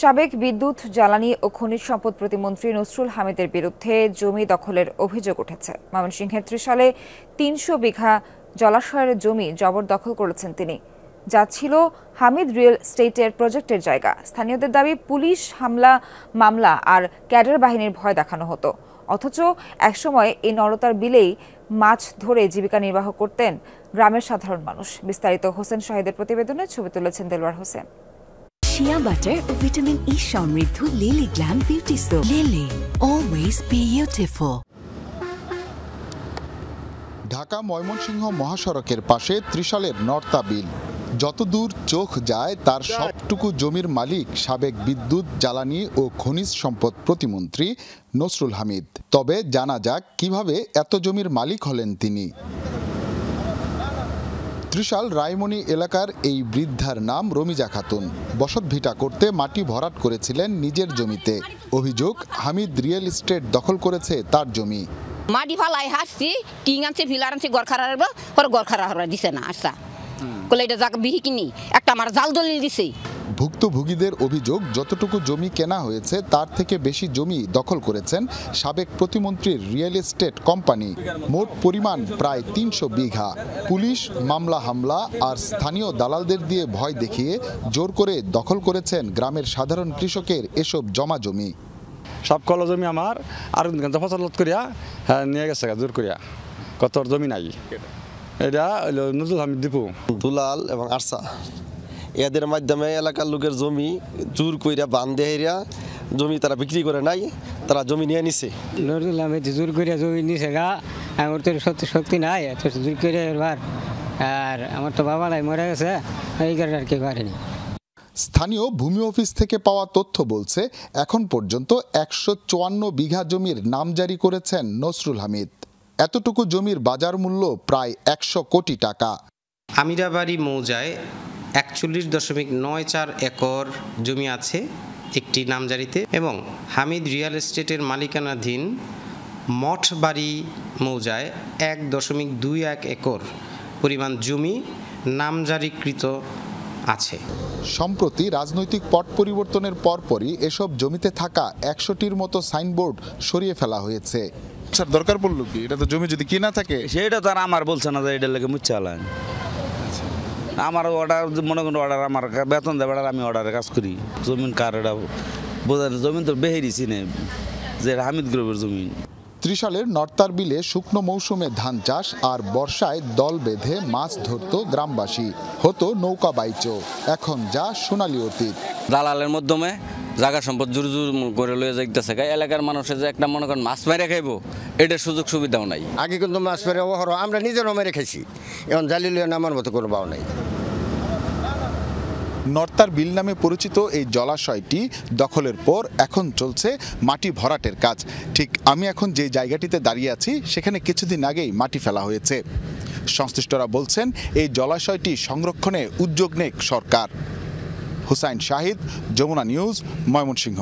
সাবেক বিদ্যুৎ জ্বালানি ও খনিজ সম্পদ প্রতিমন্ত্রী নসরুল হামিদের বিরুদ্ধে জমি দখলের অভিযোগ উঠেছে ময়মনসিংহের ত্রিশালে তিনশো বিঘা জলাশয়ের জমি জবরদখল করেছেন তিনি যা ছিল হামিদ রিয়েল স্টেটের প্রজেক্টের জায়গা স্থানীয়দের দাবি পুলিশ হামলা মামলা আর ক্যাডার বাহিনীর ভয় দেখানো হতো অথচ একসময় এই নরতার বিলেই মাছ ধরে জীবিকা নির্বাহ করতেন গ্রামের সাধারণ মানুষ বিস্তারিত হোসেন শাহিদের প্রতিবেদনে ছবি তুলেছেন দেলোয়ার হোসেন শিয়া বাটার ও ভিটামিন ই সমৃদ্ধ Lily glam beauty soap Lily always beautiful Dhaka Mymensingh মহাসড়কের পাশে ত্রিশালের নর্তা বিল যতদূর চোখ যায় তার সবটুকু জমির মালিক সাবেক বিদ্যুৎ জ্বালানি ও খনিজ সম্পদ প্রতিমন্ত্রী নসরুল হামিদ তবে জানা যাক কিভাবে এত জমির মালিক হলেন তিনি ত্রিশাল রায়মণি এলাকার এই বৃদ্ধার নাম রমিজা খাতুন বসত ভিটা করতে মাটি ভরাট করেছিলেন নিজের জমিতে অভিযোগ হামিদ রিয়েল এস্টেট দখল করেছে তার জমি মাটি ফালাই হাসছি টিং আনছে ভিলার আনছে গরখারা পরে গরখারা দিছে না আসা আচ্ছা। কলে এটা যাক বিহি কিনি একটা আমার জাল দলিল দিছে ভুক্তভোগীদের অভিযোগ যতটুকু জমি কেনা হয়েছে তার থেকে বেশি জমি দখল করেছেন সাবেক প্রতিমন্ত্রীর রিয়েল এস্টেট কোম্পানি মোট পরিমাণ প্রায় তিনশো বিঘা পুলিশ মামলা হামলা আর স্থানীয় দালালদের দিয়ে ভয় দেখিয়ে জোর করে দখল করেছেন গ্রামের সাধারণ কৃষকের এসব জমা জমি সব কল জমি আমার আর ফসল করিয়া হ্যাঁ, নিয়ে গেছে জোর করিয়া কত জমি নাই এটা নজরুল হামিদ দীপু দুলাল এবং আরসা এদের মাধ্যমে এলাকার লোকের জমি চুর কইরা বান দেহেরা জমি তারা বিক্রি করে নাই তারা জমি নিয়ে নিছে জোর করিয়া জমি নিছে গা আমার তো সত্যি শক্তি নাই জোর করে এবার আর আমার তো বাবা নাই মরে গেছে এই কারণে আর কি পারেনি স্থানীয় ভূমি অফিস থেকে পাওয়া তথ্য বলছে এখন পর্যন্ত একশো চুয়ান্ন বিঘা জমির নাম জারি করেছেন নসরুল হামিদ এতটুকু জমির বাজার মূল্য প্রায় একশো কোটি টাকা আমিরাবাড়ি মৌজায় একচল্লিশ দশমিক নয় চার একর জমি আছে একটি নামজারিতে এবং হামিদ রিয়েল এস্টেটের মালিকানাধীন মঠবাড়ি মৌজায় এক দশমিক দুই এক একর পরিমাণ জমি নামজারিকৃত আছে সম্প্রতি রাজনৈতিক পট পরিবর্তনের পরপরই এসব জমিতে থাকা একশোটির মতো সাইনবোর্ড সরিয়ে ফেলা হয়েছে স্যার দরকার পড়লো কি এটা তো জমি যদি কিনা থাকে সেটা তো আর আমার বলছে না যে এটা লাগে মুচ্ছালান আমার অর্ডার মনে করেন অর্ডার আমার বেতন দেবে আমি অর্ডারে কাজ করি জমিন কার এটা জমিন তো বেহেরি চিনে যে হামিদ গ্রুপের জমিন ত্রিশালের নর্তার বিলে শুকনো মৌসুমে ধান চাষ আর বর্ষায় দল বেঁধে মাছ ধরত গ্রামবাসী হতো নৌকা বাইচো এখন যা সোনালি অতীত দালালের মাধ্যমে জায়গা সম্পদ জুর জুর করে লয়ে যাইতেছে এলাকার মানুষের যে একটা মনে করেন মাছ মেরে খাইবো এটার সুযোগ সুবিধাও নাই আগে কিন্তু মাছ মেরে অবহর আমরা নিজের নামে রেখেছি এখন জালিলিয়া নামার মতো কোনো বাও নাই নর্তার বিল নামে পরিচিত এই জলাশয়টি দখলের পর এখন চলছে মাটি ভরাটের কাজ ঠিক আমি এখন যে জায়গাটিতে দাঁড়িয়ে আছি সেখানে কিছুদিন আগেই মাটি ফেলা হয়েছে সংশ্লিষ্টরা বলছেন এই জলাশয়টি সংরক্ষণে উদ্যোগ নেক সরকার হুসাইন শাহিদ যমুনা নিউজ ময়মনসিংহ